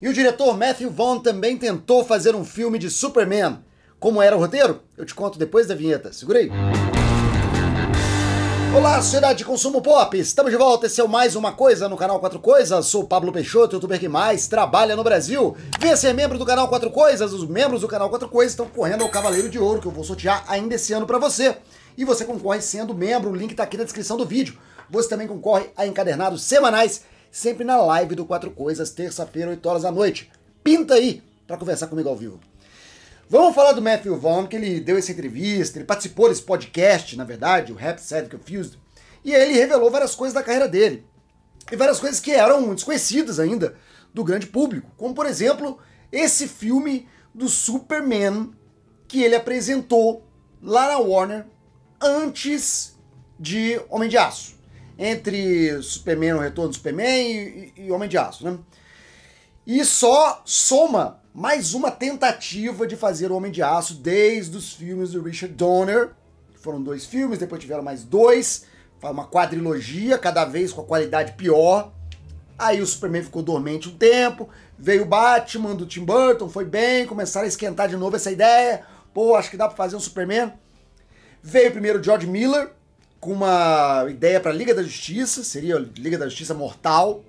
E o diretor Matthew Vaughn também tentou fazer um filme de Superman. Como era o roteiro? Eu te conto depois da vinheta. Segura aí. Olá, sociedade de consumo pop! Estamos de volta, esse é o mais uma coisa no canal Quatro Coisas. Sou Pablo Peixoto, youtuber que mais trabalha no Brasil. Vem ser é membro do canal Quatro Coisas. Os membros do canal Quatro Coisas estão correndo ao Cavaleiro de Ouro que eu vou sortear ainda esse ano para você. E você concorre sendo membro, o link tá aqui na descrição do vídeo. Você também concorre a encadernados semanais sempre na live do Quatro Coisas, terça-feira, 8 horas da noite. Pinta aí para conversar comigo ao vivo. Vamos falar do Matthew Vaughn, que ele deu essa entrevista, ele participou desse podcast, na verdade, o Rap Sad Confused, e aí ele revelou várias coisas da carreira dele. E várias coisas que eram desconhecidas ainda do grande público, como por exemplo, esse filme do Superman que ele apresentou lá na Warner antes de Homem de Aço entre Superman, o Retorno do Superman e, e Homem de Aço, né? E só soma mais uma tentativa de fazer o Homem de Aço desde os filmes do Richard Donner. Foram dois filmes, depois tiveram mais dois. Uma quadrilogia, cada vez com a qualidade pior. Aí o Superman ficou dormente um tempo, veio o Batman do Tim Burton, foi bem, começaram a esquentar de novo essa ideia. Pô, acho que dá pra fazer um Superman. Veio primeiro o George Miller, com uma ideia para Liga da Justiça, seria a Liga da Justiça Mortal.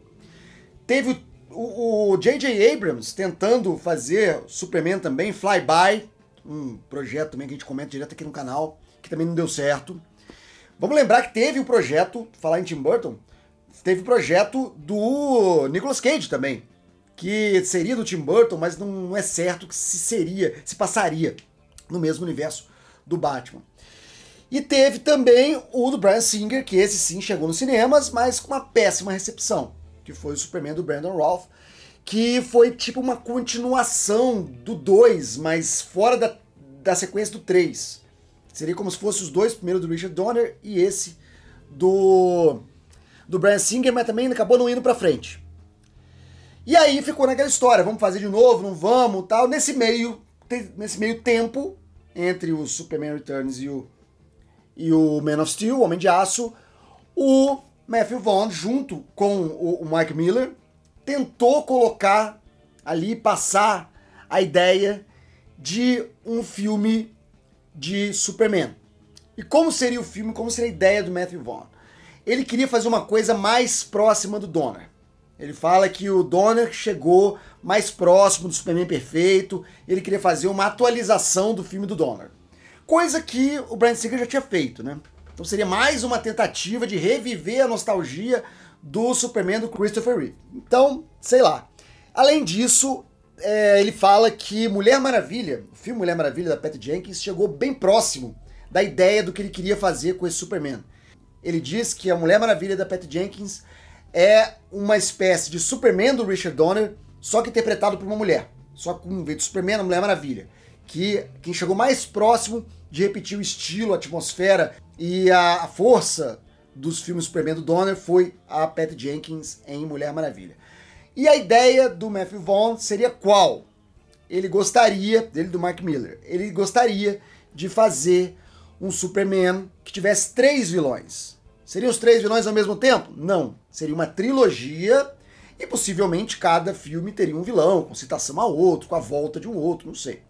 Teve o J.J. Abrams tentando fazer Superman também, Flyby, um projeto também que a gente comenta direto aqui no canal, que também não deu certo. Vamos lembrar que teve o um projeto, falar em Tim Burton, teve o um projeto do Nicolas Cage também, que seria do Tim Burton, mas não é certo que se seria, se passaria no mesmo universo do Batman. E teve também o do Brian Singer, que esse sim chegou nos cinemas, mas com uma péssima recepção, que foi o Superman do Brandon Roth, que foi tipo uma continuação do 2, mas fora da, da sequência do 3. Seria como se fosse os dois, primeiro do Richard Donner e esse do do Brian Singer, mas também acabou não indo para frente. E aí ficou naquela história, vamos fazer de novo, não vamos, tal. Nesse meio, nesse meio tempo entre o Superman Returns e o e o Man of Steel, o Homem de Aço, o Matthew Vaughn, junto com o, o Mike Miller, tentou colocar ali, passar a ideia de um filme de Superman. E como seria o filme, como seria a ideia do Matthew Vaughn? Ele queria fazer uma coisa mais próxima do Donner. Ele fala que o Donner chegou mais próximo do Superman perfeito, ele queria fazer uma atualização do filme do Donner coisa que o Brian Singer já tinha feito, né? Então seria mais uma tentativa de reviver a nostalgia do Superman do Christopher Reeve. Então, sei lá. Além disso, é, ele fala que Mulher Maravilha, o filme Mulher Maravilha da Patty Jenkins, chegou bem próximo da ideia do que ele queria fazer com esse Superman. Ele diz que a Mulher Maravilha da Patty Jenkins é uma espécie de Superman do Richard Donner, só que interpretado por uma mulher. Só com um de Superman, a Mulher Maravilha que quem chegou mais próximo de repetir o estilo, a atmosfera e a força dos filmes Superman do Donner foi a Patty Jenkins em Mulher Maravilha. E a ideia do Matthew Vaughn seria qual? Ele gostaria, dele do Mark Miller, ele gostaria de fazer um Superman que tivesse três vilões. Seriam os três vilões ao mesmo tempo? Não. Seria uma trilogia e possivelmente cada filme teria um vilão, com citação a outro, com a volta de um outro, não sei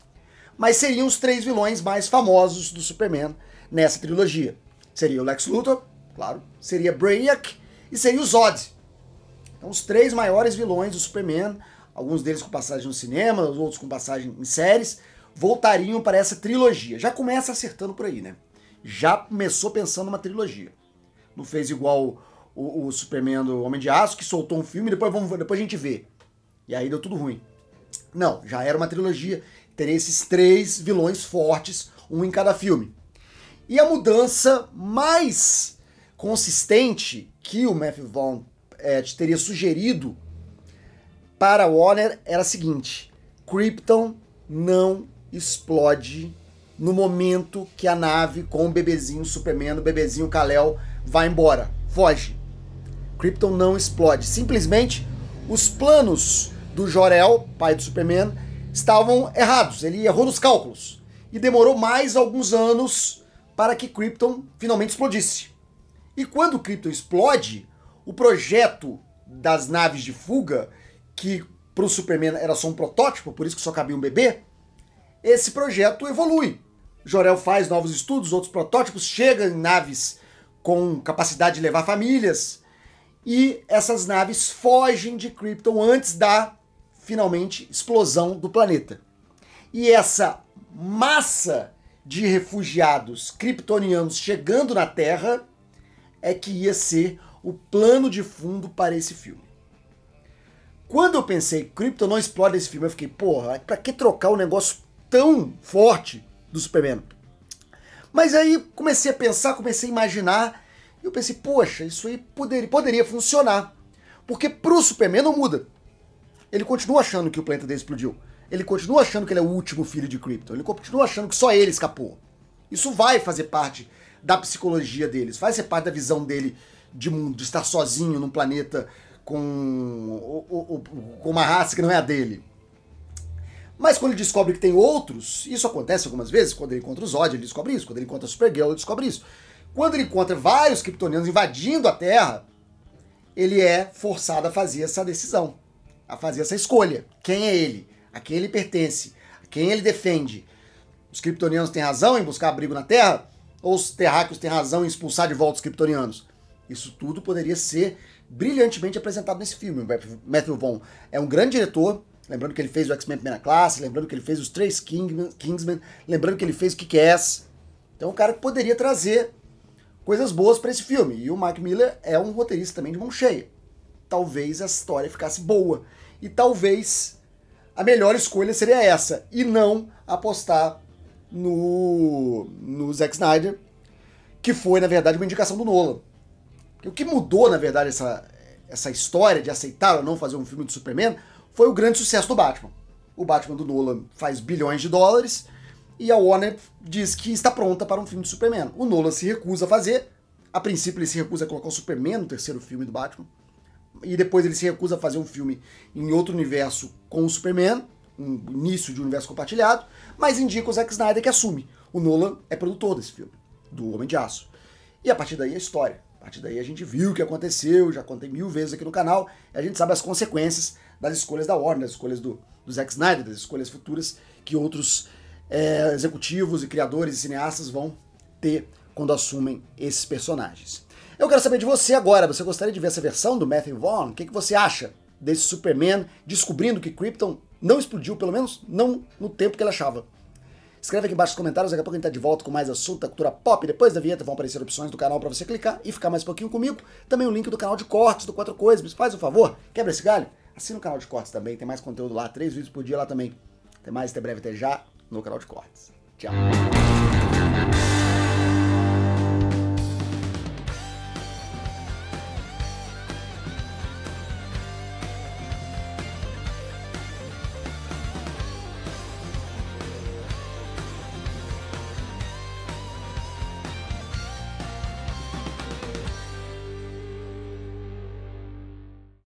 mas seriam os três vilões mais famosos do Superman nessa trilogia. Seria o Lex Luthor, claro, seria Brainiac e seria o Zod. Então os três maiores vilões do Superman, alguns deles com passagem no cinema, outros com passagem em séries, voltariam para essa trilogia. Já começa acertando por aí, né? Já começou pensando numa trilogia. Não fez igual o, o Superman do Homem de Aço, que soltou um filme, depois, vamos, depois a gente vê. E aí deu tudo ruim. Não, já era uma trilogia teria esses três vilões fortes, um em cada filme. E a mudança mais consistente que o Matthew Vaughn é, teria sugerido para Warner era a seguinte: Krypton não explode no momento que a nave com o bebezinho Superman, o bebezinho Kal-El vai embora, foge. Krypton não explode. Simplesmente os planos do Jor-El, pai do Superman, estavam errados. Ele errou nos cálculos. E demorou mais alguns anos para que Krypton finalmente explodisse. E quando Krypton explode, o projeto das naves de fuga, que para o Superman era só um protótipo, por isso que só cabia um bebê, esse projeto evolui. Jorel faz novos estudos, outros protótipos, chega em naves com capacidade de levar famílias, e essas naves fogem de Krypton antes da finalmente, explosão do planeta. E essa massa de refugiados kryptonianos chegando na Terra é que ia ser o plano de fundo para esse filme. Quando eu pensei, Krypton não explode esse filme, eu fiquei, porra, pra que trocar um negócio tão forte do Superman? Mas aí comecei a pensar, comecei a imaginar, e eu pensei, poxa, isso aí poderia, poderia funcionar. Porque pro Superman não muda. Ele continua achando que o planeta dele explodiu. Ele continua achando que ele é o último filho de Krypton. Ele continua achando que só ele escapou. Isso vai fazer parte da psicologia deles, vai ser parte da visão dele de mundo, de estar sozinho num planeta com, com uma raça que não é a dele. Mas quando ele descobre que tem outros, isso acontece algumas vezes, quando ele encontra os Zod, ele descobre isso, quando ele encontra a Supergirl, ele descobre isso. Quando ele encontra vários kryptonianos invadindo a Terra, ele é forçado a fazer essa decisão a fazer essa escolha. Quem é ele? A quem ele pertence? A quem ele defende? Os criptonianos têm razão em buscar abrigo na Terra? Ou os terráqueos têm razão em expulsar de volta os criptonianos Isso tudo poderia ser brilhantemente apresentado nesse filme. O Matthew Vaughn é um grande diretor, lembrando que ele fez o X-Men Primeira Classe, lembrando que ele fez os três Kingsman, lembrando que ele fez o Kick-Ass. Então é um cara que poderia trazer coisas boas para esse filme. E o Mark Miller é um roteirista também de mão cheia talvez a história ficasse boa. E talvez a melhor escolha seria essa, e não apostar no, no Zack Snyder, que foi, na verdade, uma indicação do Nolan. O que mudou, na verdade, essa, essa história de aceitar ou não fazer um filme do Superman foi o grande sucesso do Batman. O Batman do Nolan faz bilhões de dólares e a Warner diz que está pronta para um filme do Superman. O Nolan se recusa a fazer, a princípio ele se recusa a colocar o Superman no terceiro filme do Batman e depois ele se recusa a fazer um filme em outro universo com o Superman, um início de um universo compartilhado, mas indica o Zack Snyder que assume. O Nolan é produtor desse filme, do Homem de Aço. E a partir daí a história. A partir daí a gente viu o que aconteceu, já contei mil vezes aqui no canal, a gente sabe as consequências das escolhas da Warner, das escolhas do, do Zack Snyder, das escolhas futuras que outros é, executivos e criadores e cineastas vão ter quando assumem esses personagens. Eu quero saber de você agora, você gostaria de ver essa versão do Matthew Vaughn? O que, que você acha desse Superman descobrindo que Krypton não explodiu, pelo menos não no tempo que ele achava? Escreve aqui embaixo nos comentários, daqui a pouco a gente tá de volta com mais assunto da cultura pop. Depois da vinheta vão aparecer opções do canal para você clicar e ficar mais um pouquinho comigo. Também o link do canal de cortes do Quatro Coisas. Faz um favor, quebra esse galho, assina o canal de cortes também, tem mais conteúdo lá, três vídeos por dia lá também. Até mais, até breve, até já no canal de cortes. Tchau.